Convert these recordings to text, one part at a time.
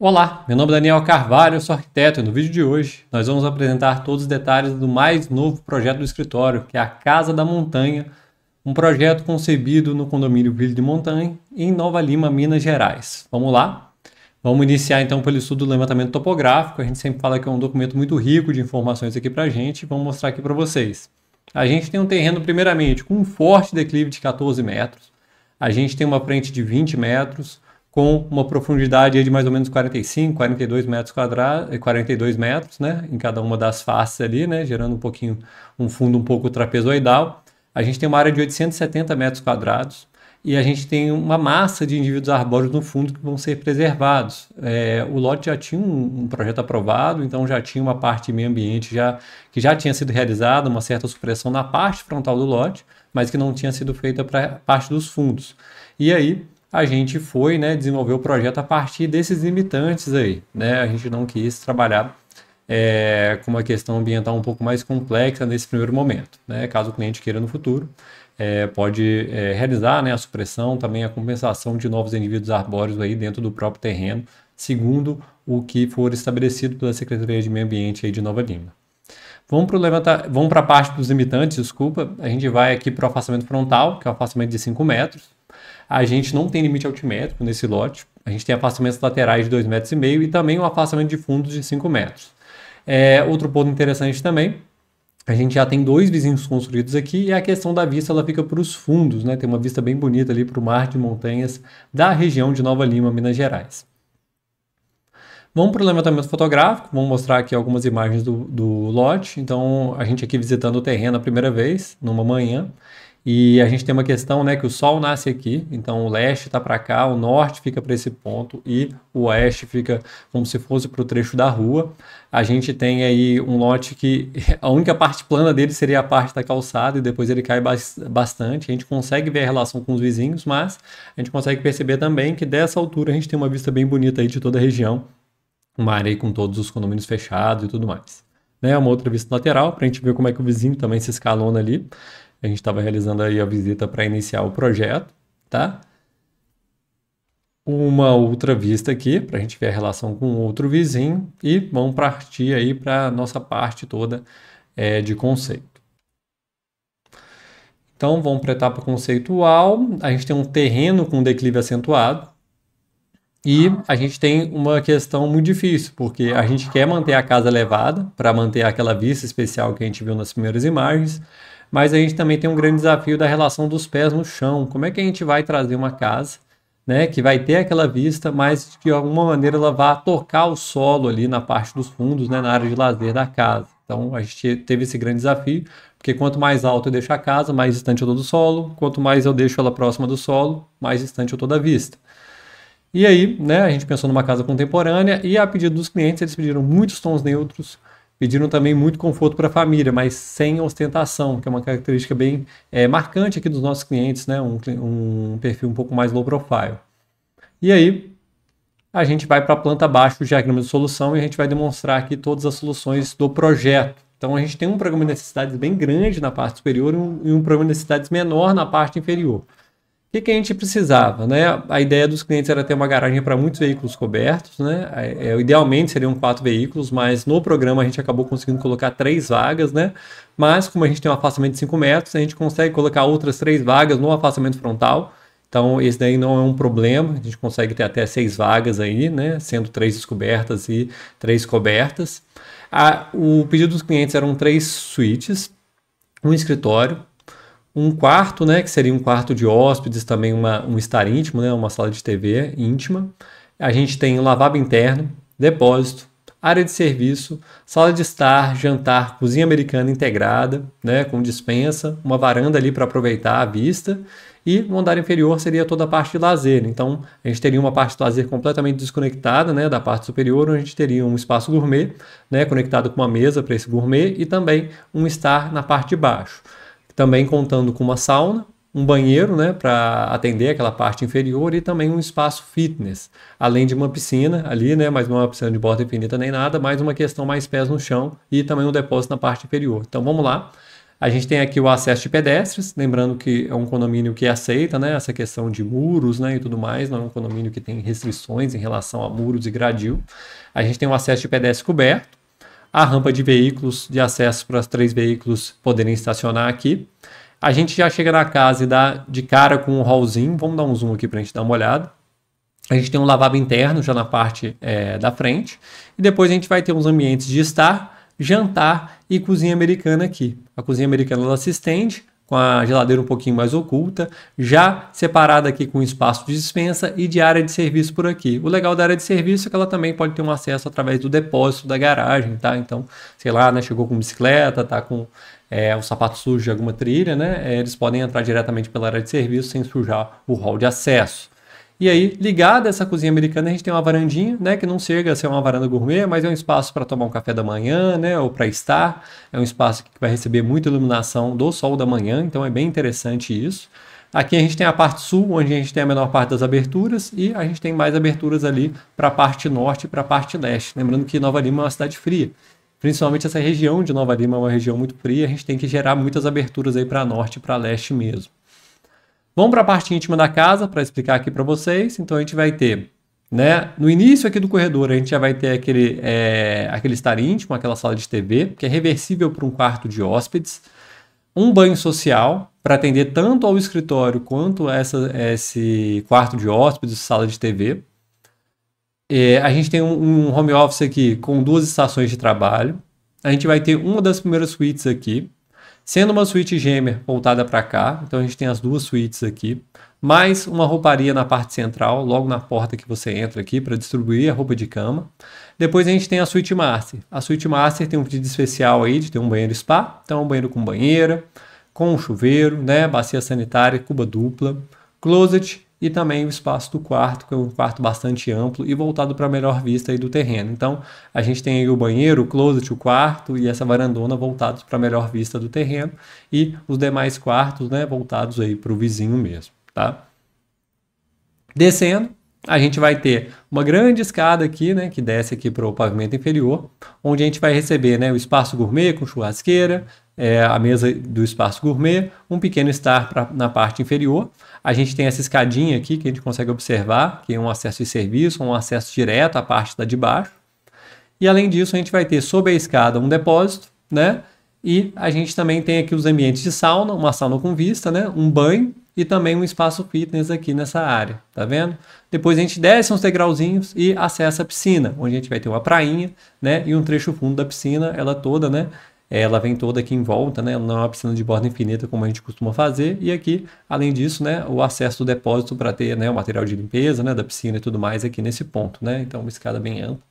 Olá, meu nome é Daniel Carvalho, eu sou arquiteto e no vídeo de hoje nós vamos apresentar todos os detalhes do mais novo projeto do escritório, que é a Casa da Montanha, um projeto concebido no condomínio Vila de Montanha, em Nova Lima, Minas Gerais. Vamos lá? Vamos iniciar então pelo estudo do levantamento topográfico, a gente sempre fala que é um documento muito rico de informações aqui para a gente, vamos mostrar aqui para vocês. A gente tem um terreno primeiramente com um forte declive de 14 metros, a gente tem uma frente de 20 metros, com uma profundidade de mais ou menos 45, 42 metros quadrados, 42 metros, né, em cada uma das faces ali, né, gerando um pouquinho um fundo um pouco trapezoidal. A gente tem uma área de 870 metros quadrados e a gente tem uma massa de indivíduos arbóreos no fundo que vão ser preservados. É, o lote já tinha um, um, projeto aprovado, então já tinha uma parte meio ambiente já que já tinha sido realizada, uma certa supressão na parte frontal do lote, mas que não tinha sido feita para parte dos fundos. E aí a gente foi, né, desenvolver o projeto a partir desses limitantes aí, né? A gente não quis trabalhar é, com uma questão ambiental um pouco mais complexa nesse primeiro momento, né? Caso o cliente queira no futuro, é, pode é, realizar, né, a supressão, também a compensação de novos indivíduos arbóreos aí dentro do próprio terreno, segundo o que for estabelecido pela Secretaria de Meio Ambiente aí de Nova Lima. Vamos para a parte dos limitantes, desculpa. A gente vai aqui para o afastamento frontal, que é o afastamento de 5 metros. A gente não tem limite altimétrico nesse lote. A gente tem afastamentos laterais de 2,5 metros e, meio, e também um afastamento de fundos de 5 metros. É, outro ponto interessante também a gente já tem dois vizinhos construídos aqui e a questão da vista ela fica para os fundos, né? Tem uma vista bem bonita ali para o mar de montanhas da região de Nova Lima, Minas Gerais. Vamos para o levantamento fotográfico, vamos mostrar aqui algumas imagens do, do lote. Então, a gente aqui visitando o terreno a primeira vez, numa manhã. E a gente tem uma questão, né, que o Sol nasce aqui, então o leste está para cá, o norte fica para esse ponto e o oeste fica como se fosse para o trecho da rua. A gente tem aí um lote que a única parte plana dele seria a parte da calçada e depois ele cai bastante. A gente consegue ver a relação com os vizinhos, mas a gente consegue perceber também que dessa altura a gente tem uma vista bem bonita aí de toda a região, uma área aí com todos os condomínios fechados e tudo mais. Né, uma outra vista lateral para a gente ver como é que o vizinho também se escalona ali. A gente estava realizando aí a visita para iniciar o projeto, tá? Uma outra vista aqui para a gente ver a relação com outro vizinho e vamos partir aí para a nossa parte toda é, de conceito. Então vamos para a etapa conceitual. A gente tem um terreno com declive acentuado, e a gente tem uma questão muito difícil, porque a gente quer manter a casa elevada para manter aquela vista especial que a gente viu nas primeiras imagens, mas a gente também tem um grande desafio da relação dos pés no chão. Como é que a gente vai trazer uma casa, né, que vai ter aquela vista, mas que de alguma maneira ela vá tocar o solo ali na parte dos fundos, né, na área de lazer da casa. Então a gente teve esse grande desafio, porque quanto mais alto eu deixo a casa, mais distante eu estou do solo, quanto mais eu deixo ela próxima do solo, mais distante eu estou da vista. E aí, né, a gente pensou numa casa contemporânea e a pedido dos clientes eles pediram muitos tons neutros, Pediram também muito conforto para a família, mas sem ostentação, que é uma característica bem é, marcante aqui dos nossos clientes, né? Um, um, perfil um pouco mais low profile. E aí, a gente vai para a planta abaixo, o diagrama de solução, e a gente vai demonstrar aqui todas as soluções do projeto. Então, a gente tem um programa de necessidades bem grande na parte superior e um, e um programa de necessidades menor na parte inferior. O que, que, a gente precisava? Né? A ideia dos clientes era ter uma garagem para muitos veículos cobertos, né? É, idealmente seriam quatro veículos, mas no programa a gente acabou conseguindo colocar três vagas, né? Mas como a gente tem um afastamento de 5 metros, a gente consegue colocar outras três vagas no afastamento frontal. Então, esse daí não é um problema, a gente consegue ter até seis vagas aí, né? Sendo três descobertas e três cobertas. A, o pedido dos clientes eram três suítes, um escritório, um quarto, né, que seria um quarto de hóspedes, também uma, um estar íntimo, né, uma sala de TV íntima. A gente tem lavabo interno, depósito, área de serviço, sala de estar, jantar, cozinha americana integrada, né, com dispensa, uma varanda ali para aproveitar a vista. E no andar inferior seria toda a parte de lazer. Então, a gente teria uma parte de lazer completamente desconectada né, da parte superior, onde a gente teria um espaço gourmet né, conectado com uma mesa para esse gourmet e também um estar na parte de baixo também contando com uma sauna, um banheiro né, para atender aquela parte inferior e também um espaço fitness, além de uma piscina ali, né, mas não é uma piscina de borda infinita nem nada, mais uma questão mais pés no chão e também um depósito na parte inferior. Então vamos lá. A gente tem aqui o acesso de pedestres, lembrando que é um condomínio que aceita né, essa questão de muros né, e tudo mais, não é um condomínio que tem restrições em relação a muros e gradil. A gente tem o acesso de pedestre coberto, a rampa de veículos, de acesso para os três veículos poderem estacionar aqui. A gente já chega na casa e dá de cara com um hallzinho. Vamos dar um zoom aqui para a gente dar uma olhada. A gente tem um lavabo interno já na parte é, da frente. E depois a gente vai ter uns ambientes de estar, jantar e cozinha americana aqui. A cozinha americana ela se estende com a geladeira um pouquinho mais oculta, já separada aqui com espaço de dispensa e de área de serviço por aqui. O legal da área de serviço é que ela também pode ter um acesso através do depósito da garagem, tá? Então, sei lá, né, chegou com bicicleta, tá com é, o sapato sujo de alguma trilha, né? É, eles podem entrar diretamente pela área de serviço sem sujar o hall de acesso. E aí, ligada essa cozinha americana, a gente tem uma varandinha, né? Que não chega a ser uma varanda gourmet, mas é um espaço para tomar um café da manhã, né? Ou para estar. É um espaço que vai receber muita iluminação do sol da manhã, então é bem interessante isso. Aqui a gente tem a parte sul, onde a gente tem a menor parte das aberturas, e a gente tem mais aberturas ali para a parte norte e para a parte leste. Lembrando que Nova Lima é uma cidade fria. Principalmente essa região de Nova Lima é uma região muito fria, a gente tem que gerar muitas aberturas aí para norte e para leste mesmo. Vamos para a parte íntima da casa para explicar aqui para vocês. Então a gente vai ter, né, no início aqui do corredor, a gente já vai ter aquele, é, aquele estar íntimo, aquela sala de TV, que é reversível para um quarto de hóspedes, um banho social para atender tanto ao escritório quanto essa, esse quarto de hóspedes, sala de TV. É, a gente tem um, um home office aqui com duas estações de trabalho. A gente vai ter uma das primeiras suítes aqui, Sendo uma suíte gêmea voltada para cá, então a gente tem as duas suítes aqui, mais uma rouparia na parte central, logo na porta que você entra aqui para distribuir a roupa de cama. Depois a gente tem a suíte master. A suíte master tem um pedido especial aí de ter um banheiro spa, então é um banheiro com banheira, com um chuveiro, né, bacia sanitária, cuba dupla, closet e também o espaço do quarto, que é um quarto bastante amplo e voltado para a melhor vista do terreno. Então, a gente tem aí o banheiro, o closet, o quarto e essa varandona voltados para a melhor vista do terreno e os demais quartos, né, voltados aí para o vizinho mesmo, tá? Descendo, a gente vai ter uma grande escada aqui, né, que desce aqui para o pavimento inferior, onde a gente vai receber, né, o espaço gourmet com churrasqueira, é, a mesa do espaço gourmet, um pequeno estar pra, na parte inferior. A gente tem essa escadinha aqui que a gente consegue observar, que é um acesso de serviço, um acesso direto à parte da de baixo. E além disso, a gente vai ter sob a escada um depósito, né? E a gente também tem aqui os ambientes de sauna, uma sauna com vista, né? Um banho e também um espaço fitness aqui nessa área, tá vendo? Depois a gente desce uns degrauzinhos e acessa a piscina, onde a gente vai ter uma prainha, né? E um trecho fundo da piscina, ela toda, né? ela vem toda aqui em volta, né? não é uma piscina de borda infinita como a gente costuma fazer. E aqui, além disso, né, o acesso do depósito para ter né, o material de limpeza né, da piscina e tudo mais aqui nesse ponto. Né? Então, uma escada bem ampla,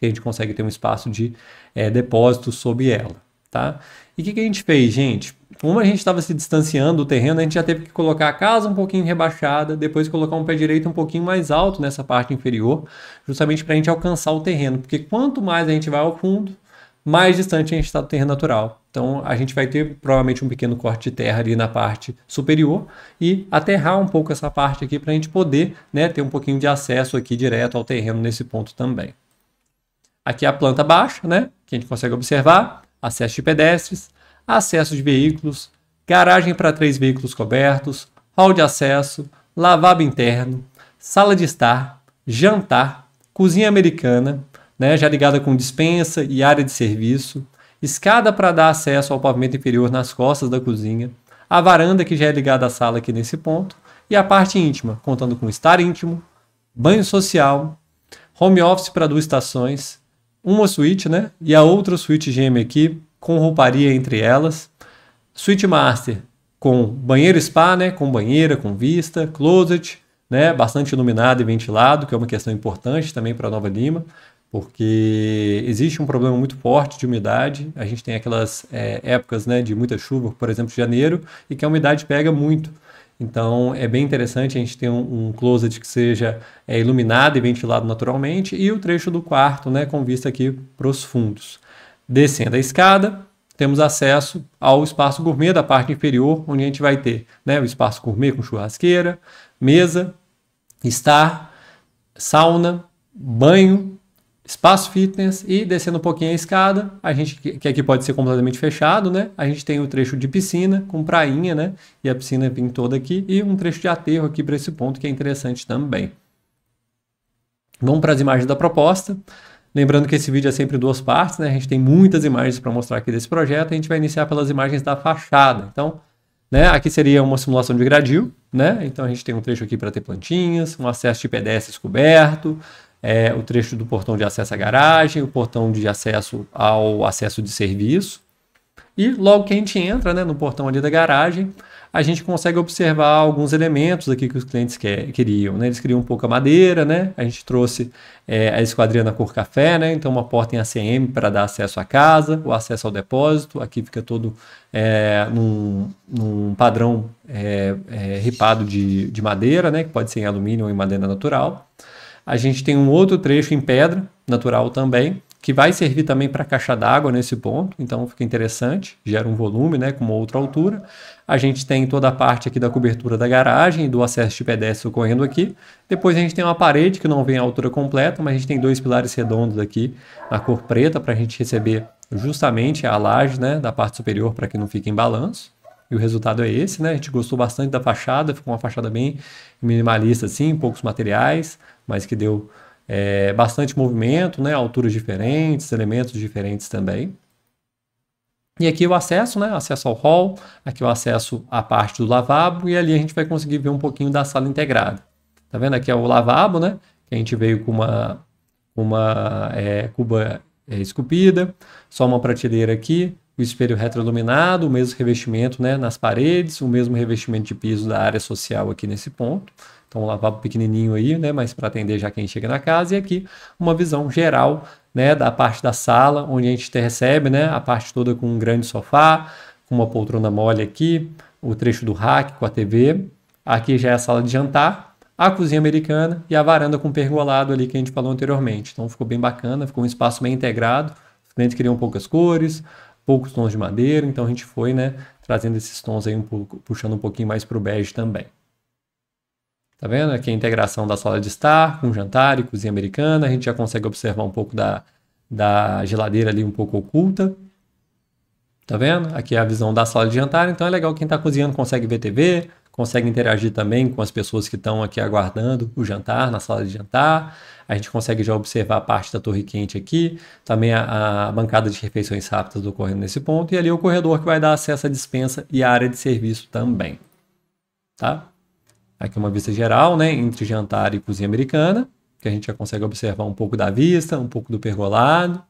que a gente consegue ter um espaço de é, depósito sob ela. Tá? E o que, que, a gente fez, gente? Como a gente estava se distanciando do terreno, a gente já teve que colocar a casa um pouquinho rebaixada, depois colocar um pé direito um pouquinho mais alto nessa parte inferior, justamente para a gente alcançar o terreno. Porque quanto mais a gente vai ao fundo, mais distante a gente está do terreno natural. Então a gente vai ter provavelmente um pequeno corte de terra ali na parte superior e aterrar um pouco essa parte aqui para a gente poder né, ter um pouquinho de acesso aqui direto ao terreno nesse ponto também. Aqui é a planta baixa, né, que a gente consegue observar, acesso de pedestres, acesso de veículos, garagem para três veículos cobertos, hall de acesso, lavabo interno, sala de estar, jantar, cozinha americana, né, já ligada com dispensa e área de serviço, escada para dar acesso ao pavimento inferior nas costas da cozinha, a varanda que já é ligada à sala aqui nesse ponto, e a parte íntima, contando com estar íntimo, banho social, home office para duas estações, uma suíte, né? E a outra suíte gêmea aqui, com rouparia entre elas. Suíte master, com banheiro spa, né? Com banheira, com vista, closet, né? Bastante iluminado e ventilado, que é uma questão importante também para Nova Lima porque existe um problema muito forte de umidade. A gente tem aquelas é, épocas né, de muita chuva, por exemplo, de janeiro, e que a umidade pega muito. Então é bem interessante a gente ter um, um closet que seja é, iluminado e ventilado naturalmente e o trecho do quarto, né, com vista aqui para os fundos. Descendo a escada, temos acesso ao espaço gourmet da parte inferior, onde a gente vai ter né, o espaço gourmet com churrasqueira, mesa, estar, sauna, banho espaço fitness e descendo um pouquinho a escada, a gente que aqui pode ser completamente fechado, né? A gente tem o um trecho de piscina com prainha, né? E a piscina vem toda aqui e um trecho de aterro aqui para esse ponto que é interessante também. Vamos para as imagens da proposta. Lembrando que esse vídeo é sempre duas partes, né? A gente tem muitas imagens para mostrar aqui desse projeto. A gente vai iniciar pelas imagens da fachada. Então, né? Aqui seria uma simulação de gradil, né? Então a gente tem um trecho aqui para ter plantinhas, um acesso de pedestres coberto, é, o trecho do portão de acesso à garagem, o portão de acesso ao acesso de serviço. E logo que a gente entra né, no portão ali da garagem, a gente consegue observar alguns elementos aqui que os clientes quer, queriam. Né? Eles queriam um pouco a madeira, né? a gente trouxe é, a esquadria na cor café, né? então uma porta em ACM para dar acesso à casa, o acesso ao depósito, aqui fica todo é, num, num padrão é, é ripado de, de madeira, né? que pode ser em alumínio ou em madeira natural. A gente tem um outro trecho em pedra, natural também, que vai servir também para caixa d'água nesse ponto, então fica interessante, gera um volume né, com uma outra altura. A gente tem toda a parte aqui da cobertura da garagem, do acesso de pedestre ocorrendo aqui. Depois a gente tem uma parede que não vem à altura completa, mas a gente tem dois pilares redondos aqui na cor preta para a gente receber justamente a laje né, da parte superior para que não fique em balanço. E o resultado é esse, né? A gente gostou bastante da fachada, ficou uma fachada bem minimalista assim, poucos materiais, mas que deu é, bastante movimento, né? alturas diferentes, elementos diferentes também. E aqui o acesso, né? Acesso ao hall, aqui o acesso à parte do lavabo e ali a gente vai conseguir ver um pouquinho da sala integrada. Tá vendo? Aqui é o lavabo, né? Que a gente veio com uma, uma é, cuba é, esculpida, só uma prateleira aqui, o espelho retroiluminado, o mesmo revestimento né, nas paredes, o mesmo revestimento de piso da área social aqui nesse ponto. Então, um lavabo pequenininho aí, né, mas para atender já quem chega na casa. E aqui, uma visão geral né, da parte da sala, onde a gente recebe né, a parte toda com um grande sofá, com uma poltrona mole aqui, o trecho do rack com a TV. Aqui já é a sala de jantar, a cozinha americana e a varanda com pergolado ali que a gente falou anteriormente. Então ficou bem bacana, ficou um espaço bem integrado. A gente poucas cores, poucos tons de madeira, então a gente foi né, trazendo esses tons aí um pouco, puxando um pouquinho mais para o bege também. Tá vendo? Aqui a integração da sala de estar com jantar e cozinha americana. A gente já consegue observar um pouco da, da geladeira ali um pouco oculta. Tá vendo? Aqui é a visão da sala de jantar. Então é legal quem está cozinhando consegue ver TV, consegue interagir também com as pessoas que estão aqui aguardando o jantar na sala de jantar. A gente consegue já observar a parte da torre quente aqui, também a, a bancada de refeições rápidas ocorrendo nesse ponto e ali é o corredor que vai dar acesso à dispensa e à área de serviço também. Tá? Aqui é uma vista geral, né, entre jantar e cozinha americana, que a gente já consegue observar um pouco da vista, um pouco do pergolado.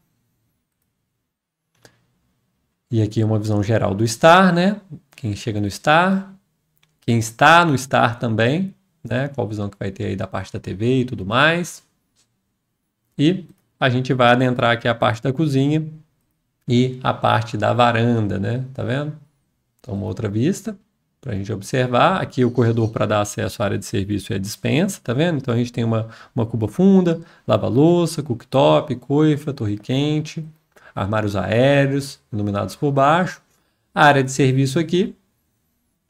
E aqui é uma visão geral do estar, né? Quem chega no estar, quem está no estar também, né? Qual visão que vai ter aí da parte da TV e tudo mais. E a gente vai adentrar aqui a parte da cozinha e a parte da varanda, né? Tá vendo? Então, uma outra vista para a gente observar. Aqui o corredor para dar acesso à área de serviço é dispensa, tá vendo? Então a gente tem uma, uma cuba funda, lava-louça, cooktop, coifa, torre quente, armários aéreos, iluminados por baixo. A área de serviço aqui,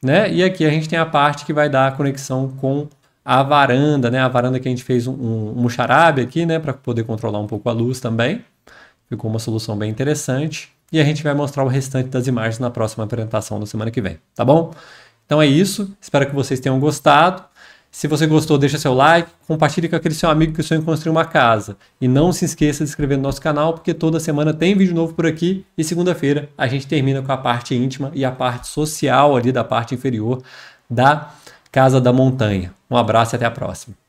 né? E aqui a gente tem a parte que vai dar a conexão com a varanda, né? A varanda que a gente fez um, um, um charabe aqui, né? Para poder controlar um pouco a luz também. Ficou uma solução bem interessante. E a gente vai mostrar o restante das imagens na próxima apresentação na semana que vem, tá bom? Então é isso, espero que vocês tenham gostado. Se você gostou, deixa seu like, compartilhe com aquele seu amigo que sonha em construir uma casa. E não se esqueça de se inscrever no nosso canal, porque toda semana tem vídeo novo por aqui e segunda-feira a gente termina com a parte íntima e a parte social ali da parte inferior da Casa da Montanha. Um abraço e até a próxima.